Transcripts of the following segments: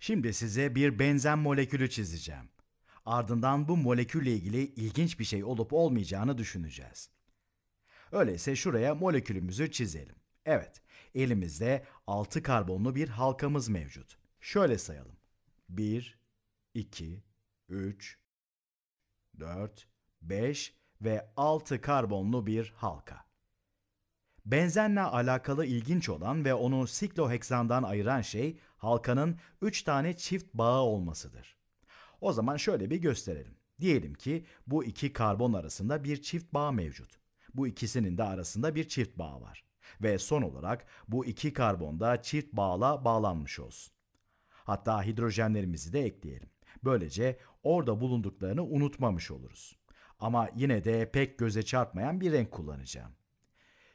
Şimdi size bir benzen molekülü çizeceğim. Ardından bu molekülle ilgili ilginç bir şey olup olmayacağını düşüneceğiz. Öyleyse şuraya molekülümüzü çizelim. Evet, elimizde 6 karbonlu bir halkamız mevcut. Şöyle sayalım. 1, 2, 3, 4, 5 ve 6 karbonlu bir halka. Benzenle alakalı ilginç olan ve onu sikloheksandan ayıran şey halkanın 3 tane çift bağı olmasıdır. O zaman şöyle bir gösterelim. Diyelim ki bu iki karbon arasında bir çift bağ mevcut. Bu ikisinin de arasında bir çift bağ var. Ve son olarak bu iki karbon da çift bağla bağlanmış olsun. Hatta hidrojenlerimizi de ekleyelim. Böylece orada bulunduklarını unutmamış oluruz. Ama yine de pek göze çarpmayan bir renk kullanacağım.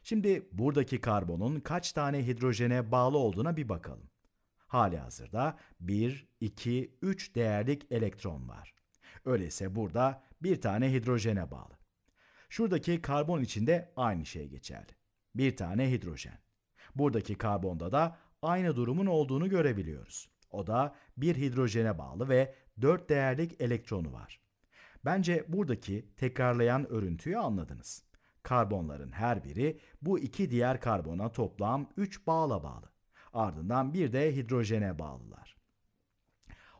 Şimdi buradaki karbonun kaç tane hidrojene bağlı olduğuna bir bakalım. Hali hazırda 1, 2, 3 değerlik elektron var. Öyleyse burada bir tane hidrojene bağlı. Şuradaki karbon içinde aynı şey geçerli. Bir tane hidrojen. Buradaki karbonda da aynı durumun olduğunu görebiliyoruz. O da bir hidrojene bağlı ve 4 değerlik elektronu var. Bence buradaki tekrarlayan örüntüyü anladınız. Karbonların her biri bu iki diğer karbona toplam 3 bağla bağlı. Ardından bir de hidrojene bağlılar.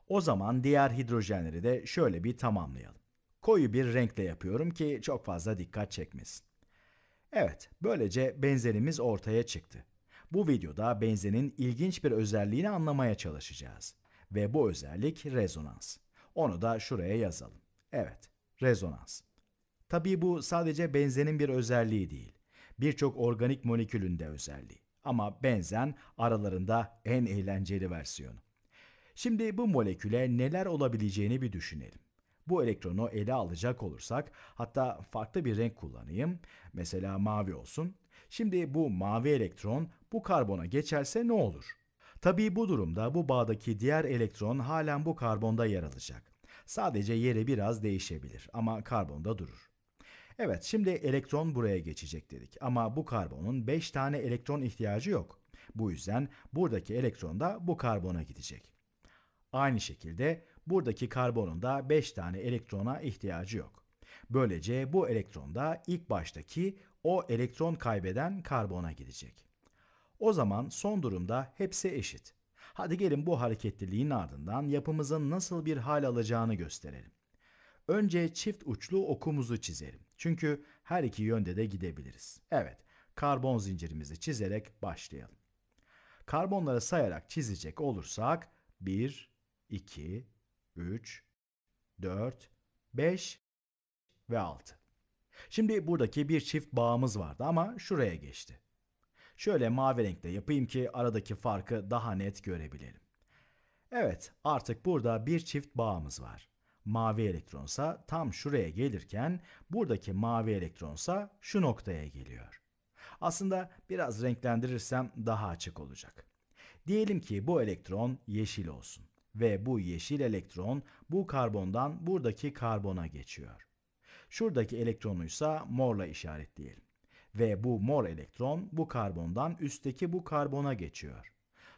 O zaman diğer hidrojenleri de şöyle bir tamamlayalım. Koyu bir renkle yapıyorum ki çok fazla dikkat çekmesin. Evet, böylece benzenimiz ortaya çıktı. Bu videoda benzenin ilginç bir özelliğini anlamaya çalışacağız. Ve bu özellik rezonans. Onu da şuraya yazalım. Evet, rezonans. Tabii bu sadece benzenin bir özelliği değil. Birçok organik molekülün de özelliği. Ama benzen aralarında en eğlenceli versiyonu. Şimdi bu moleküle neler olabileceğini bir düşünelim. Bu elektronu ele alacak olursak hatta farklı bir renk kullanayım. Mesela mavi olsun. Şimdi bu mavi elektron bu karbona geçerse ne olur? Tabii bu durumda bu bağdaki diğer elektron halen bu karbonda yer alacak. Sadece yeri biraz değişebilir ama karbonda durur. Evet şimdi elektron buraya geçecek dedik ama bu karbonun 5 tane elektron ihtiyacı yok. Bu yüzden buradaki elektron da bu karbona gidecek. Aynı şekilde buradaki karbonun da 5 tane elektrona ihtiyacı yok. Böylece bu elektron da ilk baştaki o elektron kaybeden karbona gidecek. O zaman son durumda hepsi eşit. Hadi gelin bu hareketliliğin ardından yapımızın nasıl bir hal alacağını gösterelim. Önce çift uçlu okumuzu çizelim. Çünkü her iki yönde de gidebiliriz. Evet, karbon zincirimizi çizerek başlayalım. Karbonları sayarak çizecek olursak 1, 2, 3, 4, 5 ve 6. Şimdi buradaki bir çift bağımız vardı ama şuraya geçti. Şöyle mavi renkte yapayım ki aradaki farkı daha net görebilelim. Evet, artık burada bir çift bağımız var mavi elektronsa tam şuraya gelirken buradaki mavi elektronsa şu noktaya geliyor. Aslında biraz renklendirirsem daha açık olacak. Diyelim ki bu elektron yeşil olsun ve bu yeşil elektron bu karbondan buradaki karbona geçiyor. Şuradaki elektronuysa morla işaretleyelim ve bu mor elektron bu karbondan üstteki bu karbona geçiyor.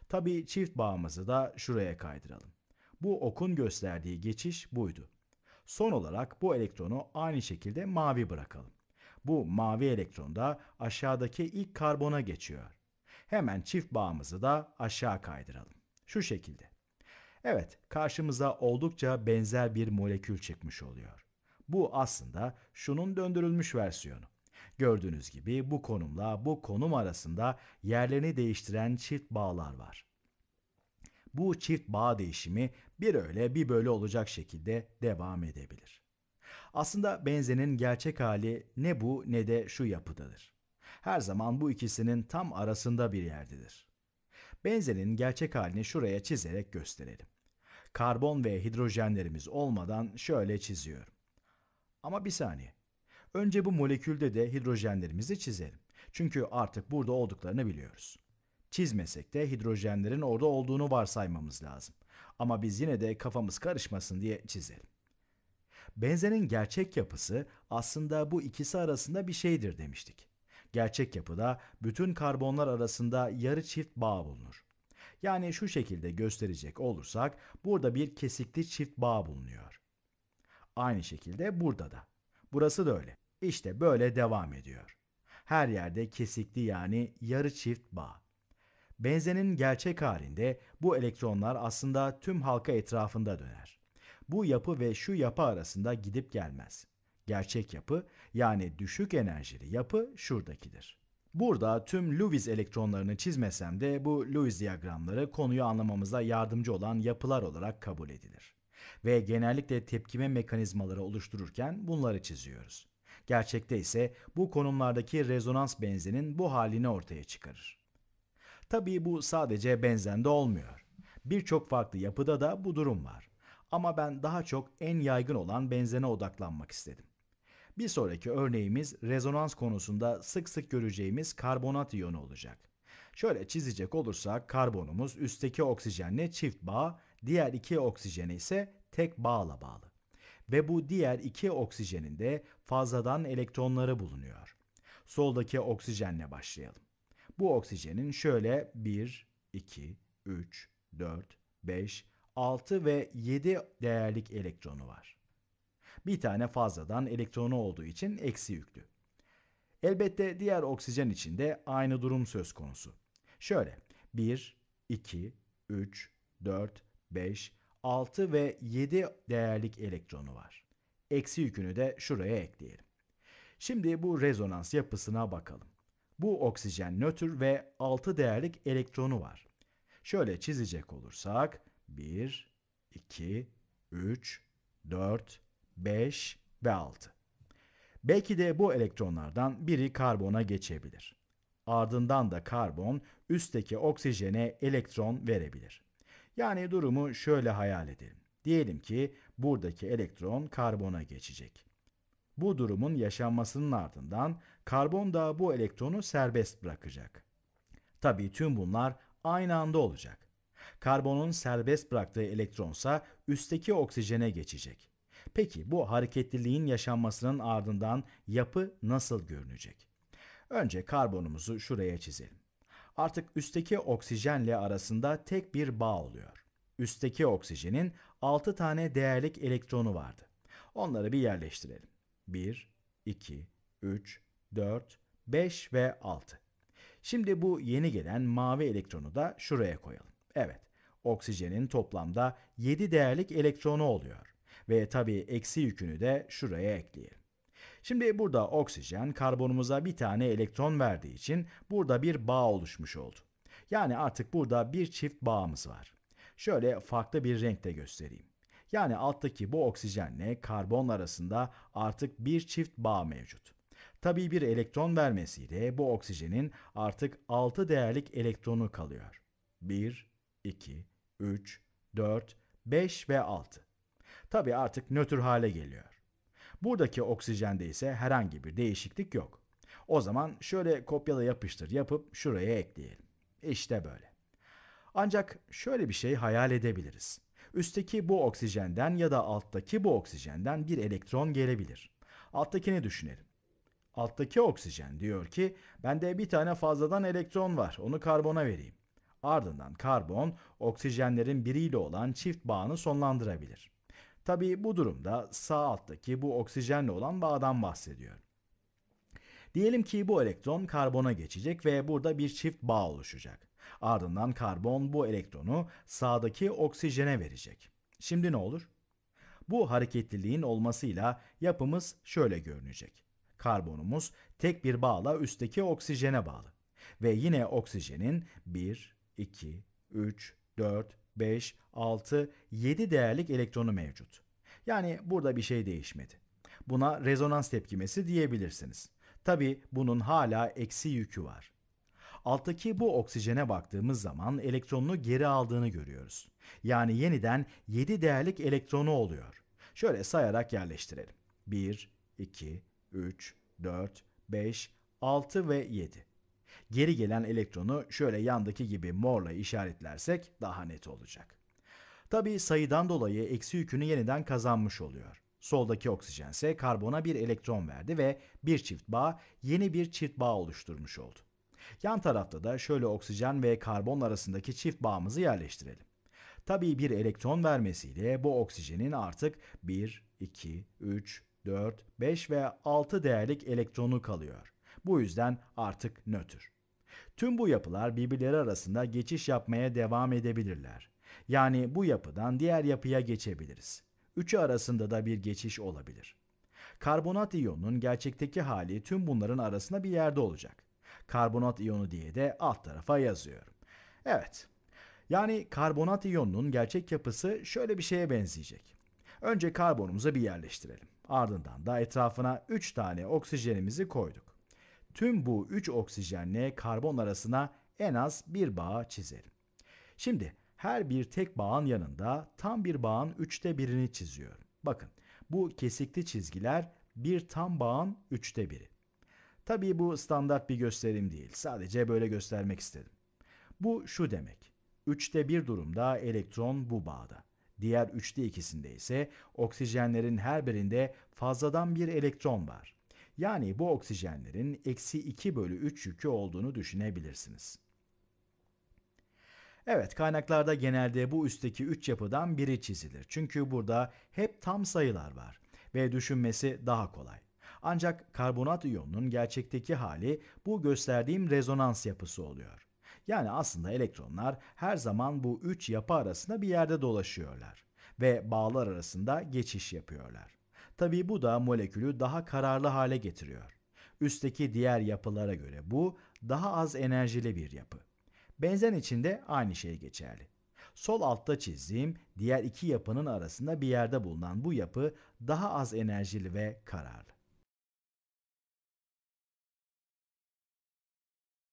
Tabii çift bağımızı da şuraya kaydıralım. Bu okun gösterdiği geçiş buydu. Son olarak bu elektronu aynı şekilde mavi bırakalım. Bu mavi elektron da aşağıdaki ilk karbona geçiyor. Hemen çift bağımızı da aşağı kaydıralım. Şu şekilde. Evet, karşımıza oldukça benzer bir molekül çıkmış oluyor. Bu aslında şunun döndürülmüş versiyonu. Gördüğünüz gibi bu konumla bu konum arasında yerlerini değiştiren çift bağlar var bu çift bağ değişimi bir öyle bir böyle olacak şekilde devam edebilir. Aslında benzenin gerçek hali ne bu ne de şu yapıdadır. Her zaman bu ikisinin tam arasında bir yerdedir. Benzenin gerçek halini şuraya çizerek gösterelim. Karbon ve hidrojenlerimiz olmadan şöyle çiziyorum. Ama bir saniye. Önce bu molekülde de hidrojenlerimizi çizelim. Çünkü artık burada olduklarını biliyoruz. Çizmesek de hidrojenlerin orada olduğunu varsaymamız lazım. Ama biz yine de kafamız karışmasın diye çizelim. Benzenin gerçek yapısı aslında bu ikisi arasında bir şeydir demiştik. Gerçek yapıda bütün karbonlar arasında yarı çift bağ bulunur. Yani şu şekilde gösterecek olursak burada bir kesikli çift bağ bulunuyor. Aynı şekilde burada da. Burası da öyle. İşte böyle devam ediyor. Her yerde kesikli yani yarı çift bağ. Benzenin gerçek halinde bu elektronlar aslında tüm halka etrafında döner. Bu yapı ve şu yapı arasında gidip gelmez. Gerçek yapı yani düşük enerjili yapı şuradakidir. Burada tüm Lewis elektronlarını çizmesem de bu Lewis diyagramları konuyu anlamamıza yardımcı olan yapılar olarak kabul edilir. Ve genellikle tepkime mekanizmaları oluştururken bunları çiziyoruz. Gerçekte ise bu konumlardaki rezonans benzenin bu halini ortaya çıkarır. Tabii bu sadece benzende olmuyor. Birçok farklı yapıda da bu durum var. Ama ben daha çok en yaygın olan benzene odaklanmak istedim. Bir sonraki örneğimiz rezonans konusunda sık sık göreceğimiz karbonat iyonu olacak. Şöyle çizecek olursak karbonumuz üstteki oksijenle çift bağ, diğer iki oksijene ise tek bağla bağlı. Ve bu diğer iki oksijeninde de fazladan elektronları bulunuyor. Soldaki oksijenle başlayalım. Bu oksijenin şöyle 1, 2, 3, 4, 5, 6 ve 7 değerlik elektronu var. Bir tane fazladan elektronu olduğu için eksi yüklü. Elbette diğer oksijen için de aynı durum söz konusu. Şöyle 1, 2, 3, 4, 5, 6 ve 7 değerlik elektronu var. Eksi yükünü de şuraya ekleyelim. Şimdi bu rezonans yapısına bakalım. Bu oksijen nötr ve 6 değerlik elektronu var. Şöyle çizecek olursak 1, 2, 3, 4, 5 ve 6. Belki de bu elektronlardan biri karbona geçebilir. Ardından da karbon üstteki oksijene elektron verebilir. Yani durumu şöyle hayal edelim. Diyelim ki buradaki elektron karbona geçecek. Bu durumun yaşanmasının ardından karbon da bu elektronu serbest bırakacak. Tabii tüm bunlar aynı anda olacak. Karbonun serbest bıraktığı elektronsa üstteki oksijene geçecek. Peki bu hareketliliğin yaşanmasının ardından yapı nasıl görünecek? Önce karbonumuzu şuraya çizelim. Artık üstteki oksijenle arasında tek bir bağ oluyor. Üstteki oksijenin 6 tane değerlik elektronu vardı. Onları bir yerleştirelim. 1, 2, 3, 4, 5 ve 6. Şimdi bu yeni gelen mavi elektronu da şuraya koyalım. Evet, oksijenin toplamda 7 değerlik elektronu oluyor. Ve tabii eksi yükünü de şuraya ekleyelim. Şimdi burada oksijen karbonumuza bir tane elektron verdiği için burada bir bağ oluşmuş oldu. Yani artık burada bir çift bağımız var. Şöyle farklı bir renkte göstereyim. Yani alttaki bu oksijenle karbon arasında artık bir çift bağ mevcut. Tabii bir elektron vermesiyle bu oksijenin artık 6 değerlik elektronu kalıyor. 1, 2, 3, 4, 5 ve 6. Tabii artık nötr hale geliyor. Buradaki oksijende ise herhangi bir değişiklik yok. O zaman şöyle kopyala yapıştır yapıp şuraya ekleyelim. İşte böyle. Ancak şöyle bir şey hayal edebiliriz. Üstteki bu oksijenden ya da alttaki bu oksijenden bir elektron gelebilir. Alttakini düşünelim. Alttaki oksijen diyor ki bende bir tane fazladan elektron var onu karbona vereyim. Ardından karbon oksijenlerin biriyle olan çift bağını sonlandırabilir. Tabi bu durumda sağ alttaki bu oksijenle olan bağdan bahsediyorum. Diyelim ki bu elektron karbona geçecek ve burada bir çift bağ oluşacak. Ardından karbon bu elektronu sağdaki oksijene verecek. Şimdi ne olur? Bu hareketliliğin olmasıyla yapımız şöyle görünecek. Karbonumuz tek bir bağla üstteki oksijene bağlı. Ve yine oksijenin 1, 2, 3, 4, 5, 6, 7 değerlik elektronu mevcut. Yani burada bir şey değişmedi. Buna rezonans tepkimesi diyebilirsiniz. Tabi bunun hala eksi yükü var. Alttaki bu oksijene baktığımız zaman elektronunu geri aldığını görüyoruz. Yani yeniden 7 değerlik elektronu oluyor. Şöyle sayarak yerleştirelim. 1, 2, 3, 4, 5, 6 ve 7. Geri gelen elektronu şöyle yandaki gibi morla işaretlersek daha net olacak. Tabi sayıdan dolayı eksi yükünü yeniden kazanmış oluyor. Soldaki oksijense karbona bir elektron verdi ve bir çift bağ yeni bir çift bağ oluşturmuş oldu. Yan tarafta da şöyle oksijen ve karbon arasındaki çift bağımızı yerleştirelim. Tabii bir elektron vermesiyle bu oksijenin artık 1, 2, 3, 4, 5 ve 6 değerlik elektronu kalıyor. Bu yüzden artık nötr. Tüm bu yapılar birbirleri arasında geçiş yapmaya devam edebilirler. Yani bu yapıdan diğer yapıya geçebiliriz. Üçü arasında da bir geçiş olabilir. Karbonat iyonunun gerçekteki hali tüm bunların arasında bir yerde olacak karbonat iyonu diye de alt tarafa yazıyorum. Evet. Yani karbonat iyonunun gerçek yapısı şöyle bir şeye benzeyecek. Önce karbonumuzu bir yerleştirelim. Ardından da etrafına 3 tane oksijenimizi koyduk. Tüm bu 3 oksijenle karbon arasına en az bir bağ çizelim. Şimdi her bir tek bağın yanında tam bir bağın üçte birini çiziyorum. Bakın bu kesikli çizgiler bir tam bağın üçte biri. Tabii bu standart bir gösterim değil. Sadece böyle göstermek istedim. Bu şu demek. 3'te 1 durumda elektron bu bağda. Diğer 3'te ikisinde ise oksijenlerin her birinde fazladan bir elektron var. Yani bu oksijenlerin eksi 2 bölü 3 yükü olduğunu düşünebilirsiniz. Evet kaynaklarda genelde bu üstteki 3 yapıdan biri çizilir. Çünkü burada hep tam sayılar var ve düşünmesi daha kolay. Ancak karbonat iyonunun gerçekteki hali bu gösterdiğim rezonans yapısı oluyor. Yani aslında elektronlar her zaman bu üç yapı arasında bir yerde dolaşıyorlar ve bağlar arasında geçiş yapıyorlar. Tabii bu da molekülü daha kararlı hale getiriyor. Üstteki diğer yapılara göre bu daha az enerjili bir yapı. Benzen için de aynı şey geçerli. Sol altta çizdiğim diğer iki yapının arasında bir yerde bulunan bu yapı daha az enerjili ve kararlı.